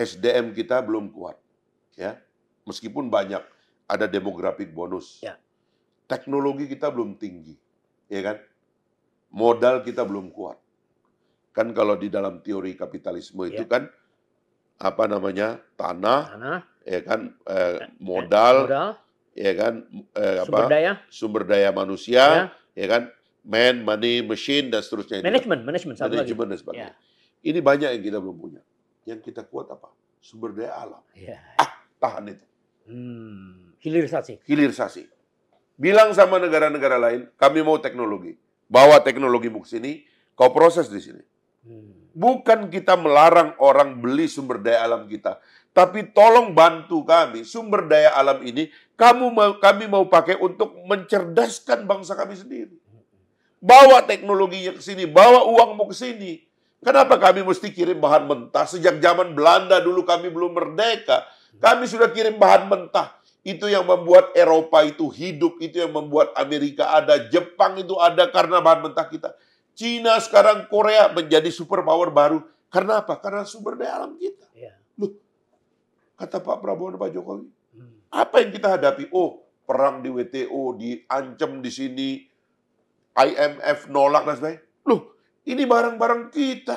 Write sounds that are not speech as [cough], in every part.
SDM kita belum kuat, ya. Meskipun banyak ada demografik bonus, ya. teknologi kita belum tinggi, ya kan? Modal kita belum kuat. Kan kalau di dalam teori kapitalisme ya. itu kan apa namanya tanah, tanah. ya kan eh, eh, eh modal, modal, ya kan eh, sumber daya. sumber daya manusia, ya, ya kan man, money, machine dan seterusnya. management, management, manajemen dan sebagainya. Ya. Ini banyak yang kita belum punya. Yang kita kuat apa? Sumber daya alam. Ya. Ah, tahan itu. Hmm, hilirisasi. Hilirisasi. Bilang sama negara-negara lain, kami mau teknologi. Bawa teknologi ke sini, kau proses di sini. Hmm. Bukan kita melarang orang beli sumber daya alam kita, tapi tolong bantu kami sumber daya alam ini kamu mau, kami mau pakai untuk mencerdaskan bangsa kami sendiri. Hmm. Bawa teknologinya ke sini, bawa uangmu ke sini. Kenapa kami mesti kirim bahan mentah? Sejak zaman Belanda dulu kami belum merdeka. Kami sudah kirim bahan mentah. Itu yang membuat Eropa itu hidup. Itu yang membuat Amerika ada. Jepang itu ada karena bahan mentah kita. Cina sekarang Korea menjadi superpower baru. Karena apa? Karena sumber daya alam kita. Iya. Loh, kata Pak Prabowo dan Pak Jokowi. Hmm. Apa yang kita hadapi? Oh, perang di WTO, diancam di sini. IMF nolak dan sebagainya ini barang-barang kita.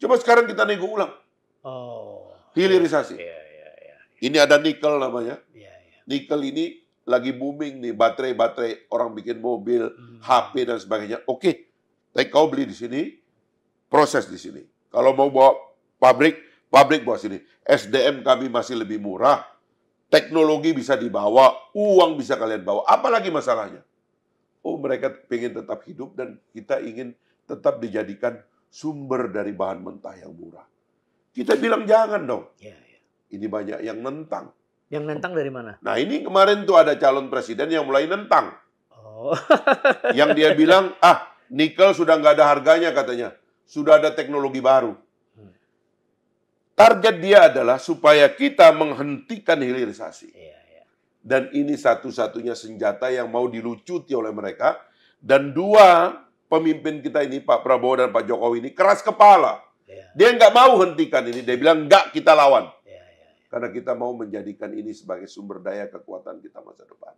Coba sekarang kita nego ulang. Oh. Hilirisasi. Iya, iya, iya. iya. ini ada nikel namanya. Iya, iya. Nikel ini lagi booming nih, baterai-baterai orang bikin mobil, hmm. HP dan sebagainya. Oke, tapi kau beli di sini, proses di sini. Kalau mau bawa pabrik, pabrik bawa sini. SDM kami masih lebih murah. Teknologi bisa dibawa, uang bisa kalian bawa. Apalagi masalahnya? Oh, mereka ingin tetap hidup dan kita ingin tetap dijadikan sumber dari bahan mentah yang murah. Kita bilang jangan dong. Ya, ya. Ini banyak yang nentang. Yang nentang dari mana? Nah ini kemarin tuh ada calon presiden yang mulai nentang. Oh. [laughs] yang dia bilang, ah nikel sudah nggak ada harganya katanya. Sudah ada teknologi baru. Hmm. Target dia adalah supaya kita menghentikan hilirisasi. Ya, ya. Dan ini satu-satunya senjata yang mau dilucuti oleh mereka. Dan dua, pemimpin kita ini Pak Prabowo dan Pak Jokowi ini keras kepala. Ya. Dia nggak mau hentikan ini. Dia bilang nggak kita lawan. ya, ya. ya. Karena kita mau menjadikan ini sebagai sumber daya kekuatan kita masa depan.